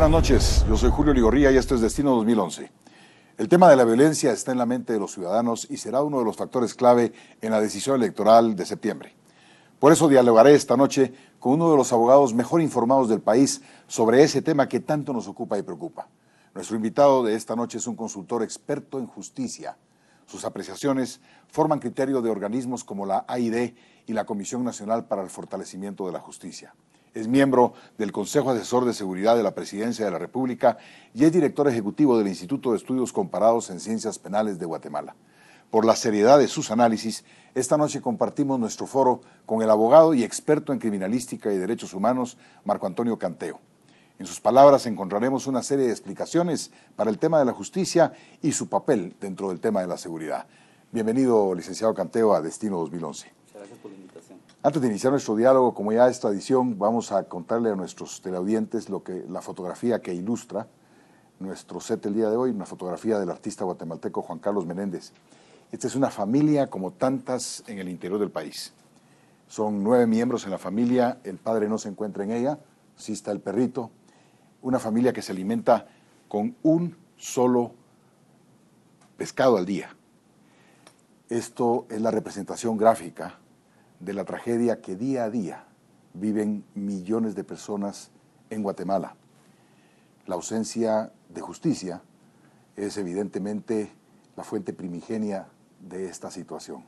buenas noches. Yo soy Julio Ligorría y esto es Destino 2011. El tema de la violencia está en la mente de los ciudadanos y será uno de los factores clave en la decisión electoral de septiembre. Por eso dialogaré esta noche con uno de los abogados mejor informados del país sobre ese tema que tanto nos ocupa y preocupa. Nuestro invitado de esta noche es un consultor experto en justicia. Sus apreciaciones forman criterio de organismos como la AID y la Comisión Nacional para el Fortalecimiento de la Justicia. Es miembro del Consejo Asesor de Seguridad de la Presidencia de la República y es director ejecutivo del Instituto de Estudios Comparados en Ciencias Penales de Guatemala. Por la seriedad de sus análisis, esta noche compartimos nuestro foro con el abogado y experto en criminalística y derechos humanos, Marco Antonio Canteo. En sus palabras encontraremos una serie de explicaciones para el tema de la justicia y su papel dentro del tema de la seguridad. Bienvenido, licenciado Canteo, a Destino 2011. gracias por antes de iniciar nuestro diálogo, como ya es tradición, vamos a contarle a nuestros teleaudientes lo que, la fotografía que ilustra nuestro set el día de hoy, una fotografía del artista guatemalteco Juan Carlos Menéndez. Esta es una familia como tantas en el interior del país. Son nueve miembros en la familia, el padre no se encuentra en ella, sí está el perrito. Una familia que se alimenta con un solo pescado al día. Esto es la representación gráfica de la tragedia que día a día viven millones de personas en Guatemala. La ausencia de justicia es evidentemente la fuente primigenia de esta situación.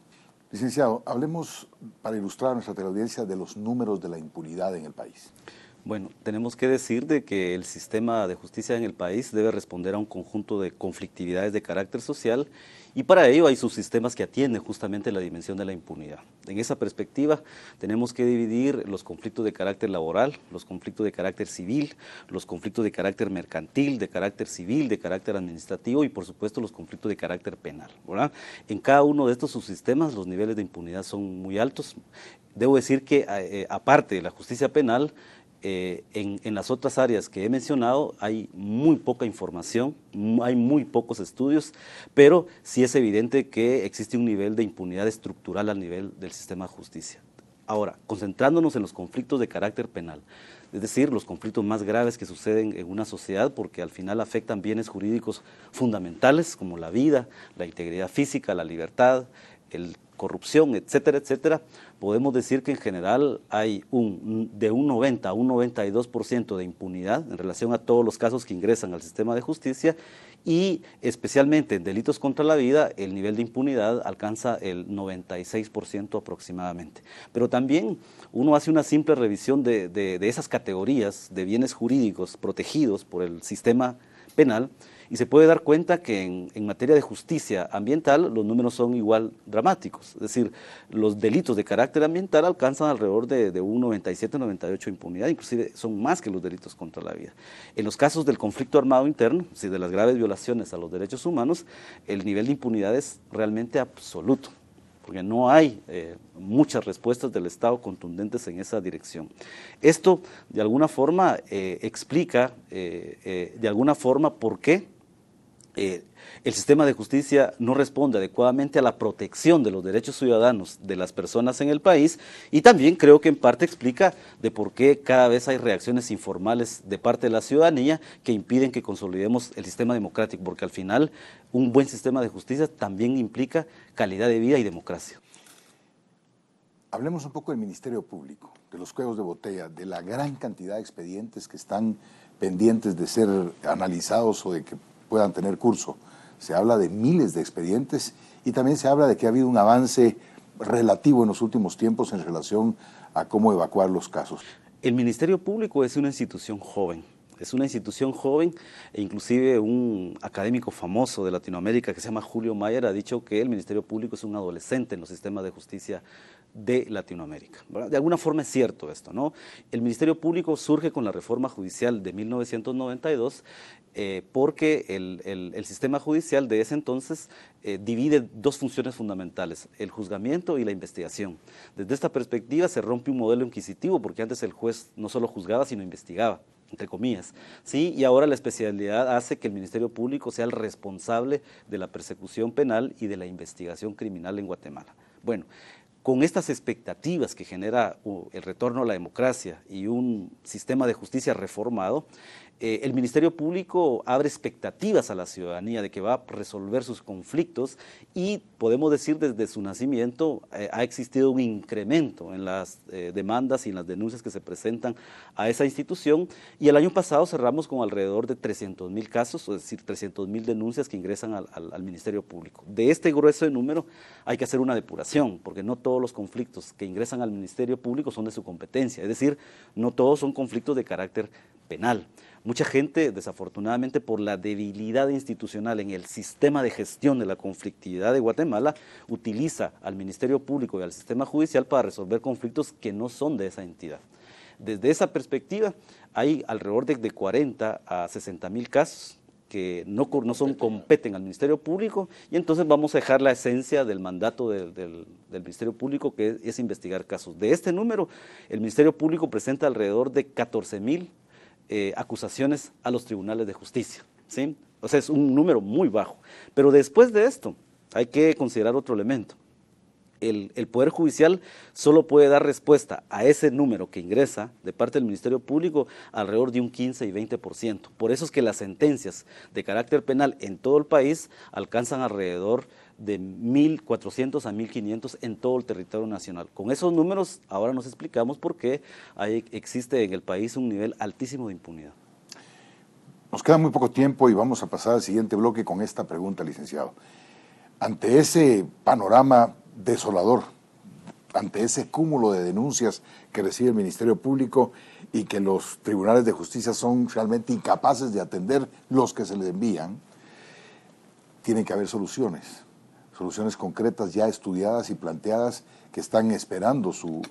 Licenciado, hablemos para ilustrar a nuestra teleaudiencia de los números de la impunidad en el país. Bueno, tenemos que decir de que el sistema de justicia en el país debe responder a un conjunto de conflictividades de carácter social y para ello hay subsistemas que atienden justamente la dimensión de la impunidad. En esa perspectiva tenemos que dividir los conflictos de carácter laboral, los conflictos de carácter civil, los conflictos de carácter mercantil, de carácter civil, de carácter administrativo y por supuesto los conflictos de carácter penal. En cada uno de estos subsistemas los niveles de impunidad son muy altos. Debo decir que eh, eh, aparte de la justicia penal, eh, en, las otras áreas que he mencionado hay muy poca información, hay muy pocos estudios, pero sí es evidente que existe un nivel de impunidad estructural a nivel del sistema de justicia. Ahora, concentrándonos en los conflictos de carácter penal, es decir, los conflictos más graves que suceden en una sociedad porque al final afectan bienes jurídicos fundamentales como la vida, la integridad física, la libertad, el corrupción, etcétera, etcétera, podemos decir que en general hay un, de un 90 a un 92% de impunidad en relación a todos los casos que ingresan al sistema de justicia y especialmente en delitos contra la vida el nivel de impunidad alcanza el 96% aproximadamente. Pero también uno hace una simple revisión de, de esas categorías de bienes jurídicos protegidos por el sistema penal y se puede dar cuenta que en, materia de justicia ambiental los números son igual dramáticos, es decir, los delitos de carácter ambiental alcanzan alrededor de, un 97-98 impunidad, inclusive son más que los delitos contra la vida. En los casos del conflicto armado interno, de las graves violaciones a los derechos humanos, el nivel de impunidad es realmente absoluto porque no hay eh, muchas respuestas del Estado contundentes en esa dirección. Esto, de alguna forma, eh, explica, eh, de alguna forma, por qué eh, el sistema de justicia no responde adecuadamente a la protección de los derechos ciudadanos de las personas en el país y también creo que en parte explica de por qué cada vez hay reacciones informales de parte de la ciudadanía que impiden que consolidemos el sistema democrático, porque al final un buen sistema de justicia también implica calidad de vida y democracia. Hablemos un poco del Ministerio Público, de los juegos de botella, de la gran cantidad de expedientes que están pendientes de ser analizados o de que puedan tener curso. Se habla de miles de expedientes y también se habla de que ha habido un avance relativo en los últimos tiempos en relación a cómo evacuar los casos. El Ministerio Público es una institución joven, es una institución joven e inclusive un académico famoso de Latinoamérica que se llama Julio Mayer ha dicho que el Ministerio Público es un adolescente en los sistemas de justicia de Latinoamérica. De alguna forma es cierto esto, ¿no? El Ministerio Público surge con la reforma judicial de 1992 eh, porque el, el, sistema judicial de ese entonces eh, divide dos funciones fundamentales, el juzgamiento y la investigación. Desde esta perspectiva se rompe un modelo inquisitivo porque antes el juez no solo juzgaba, sino investigaba entre comillas, ¿sí? Y ahora la especialidad hace que el Ministerio Público sea el responsable de la persecución penal y de la investigación criminal en Guatemala. Bueno, con estas expectativas que genera uh, el retorno a la democracia y un sistema de justicia reformado, eh, el Ministerio Público abre expectativas a la ciudadanía de que va a resolver sus conflictos y podemos decir desde su nacimiento eh, ha existido un incremento en las eh, demandas y en las denuncias que se presentan a esa institución y el año pasado cerramos con alrededor de 300 mil casos, es decir, 300 mil denuncias que ingresan al, Ministerio Público. De este grueso de número hay que hacer una depuración porque no todos los conflictos que ingresan al Ministerio Público son de su competencia, es decir, no todos son conflictos de carácter penal. Mucha gente, desafortunadamente, por la debilidad institucional en el sistema de gestión de la conflictividad de Guatemala, utiliza al Ministerio Público y al sistema judicial para resolver conflictos que no son de esa entidad. Desde esa perspectiva, hay alrededor de 40 a 60 mil casos que no, son, competen al Ministerio Público y entonces vamos a dejar la esencia del mandato del, Ministerio Público que es, investigar casos. De este número, el Ministerio Público presenta alrededor de 14 mil eh, acusaciones a los tribunales de justicia. ¿sí? O sea, es un número muy bajo. Pero después de esto, hay que considerar otro elemento el, Poder Judicial solo puede dar respuesta a ese número que ingresa de parte del Ministerio Público alrededor de un 15 y 20%. Por eso es que las sentencias de carácter penal en todo el país alcanzan alrededor de 1.400 a 1.500 en todo el territorio nacional. Con esos números ahora nos explicamos por qué hay, existe en el país un nivel altísimo de impunidad. Nos queda muy poco tiempo y vamos a pasar al siguiente bloque con esta pregunta, licenciado. Ante ese panorama desolador ante ese cúmulo de denuncias que recibe el Ministerio Público y que los tribunales de justicia son realmente incapaces de atender los que se les envían, tienen que haber soluciones, soluciones concretas ya estudiadas y planteadas que están esperando su,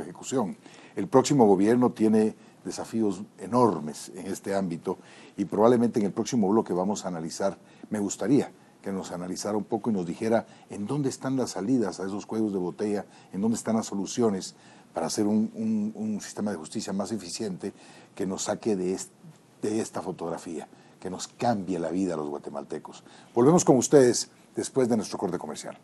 ejecución. El próximo gobierno tiene desafíos enormes en este ámbito y probablemente en el próximo bloque vamos a analizar, me gustaría, nos analizara un poco y nos dijera en dónde están las salidas a esos juegos de botella, en dónde están las soluciones para hacer un, sistema de justicia más eficiente que nos saque de, de esta fotografía, que nos cambie la vida a los guatemaltecos. Volvemos con ustedes después de nuestro corte comercial.